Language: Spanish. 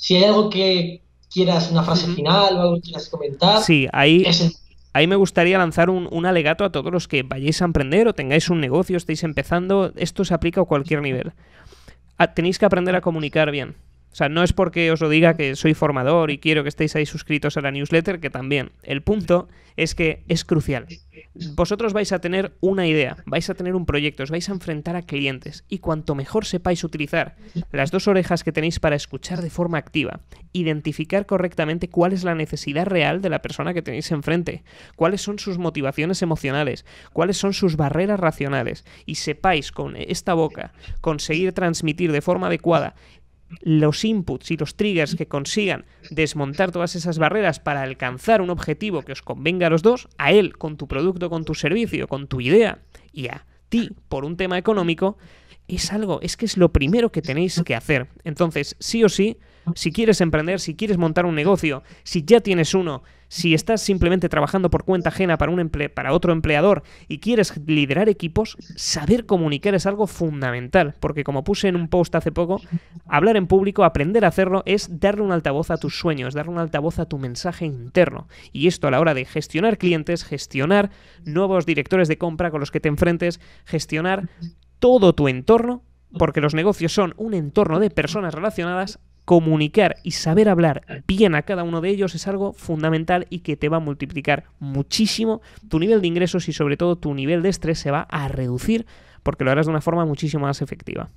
Si hay algo que quieras, una frase final o algo que quieras comentar. Sí, ahí. Ahí me gustaría lanzar un, alegato a todos los que vayáis a emprender o tengáis un negocio, estéis empezando. Esto se aplica a cualquier nivel. Ah, tenéis que aprender a comunicar bien. O sea, no es porque os lo diga que soy formador y quiero que estéis ahí suscritos a la newsletter, que también. El punto es que es crucial. Vosotros vais a tener una idea, vais a tener un proyecto, os vais a enfrentar a clientes y cuanto mejor sepáis utilizar las dos orejas que tenéis para escuchar de forma activa, identificar correctamente cuál es la necesidad real de la persona que tenéis enfrente, cuáles son sus motivaciones emocionales, cuáles son sus barreras racionales y sepáis con esta boca conseguir transmitir de forma adecuada los inputs y los triggers que consigan desmontar todas esas barreras para alcanzar un objetivo que os convenga a los dos, a él con tu producto, con tu servicio, con tu idea y a ti por un tema económico, es algo, es que es lo primero que tenéis que hacer. Entonces, sí o sí, si quieres emprender, si quieres montar un negocio, si ya tienes uno, si estás simplemente trabajando por cuenta ajena para, un para otro empleador y quieres liderar equipos, saber comunicar es algo fundamental, porque como puse en un post hace poco, hablar en público, aprender a hacerlo, es darle un altavoz a tus sueños, darle un altavoz a tu mensaje interno. Y esto a la hora de gestionar clientes, gestionar nuevos directores de compra con los que te enfrentes, gestionar todo tu entorno porque los negocios son un entorno de personas relacionadas, comunicar y saber hablar bien a cada uno de ellos es algo fundamental y que te va a multiplicar muchísimo tu nivel de ingresos y sobre todo tu nivel de estrés se va a reducir porque lo harás de una forma muchísimo más efectiva.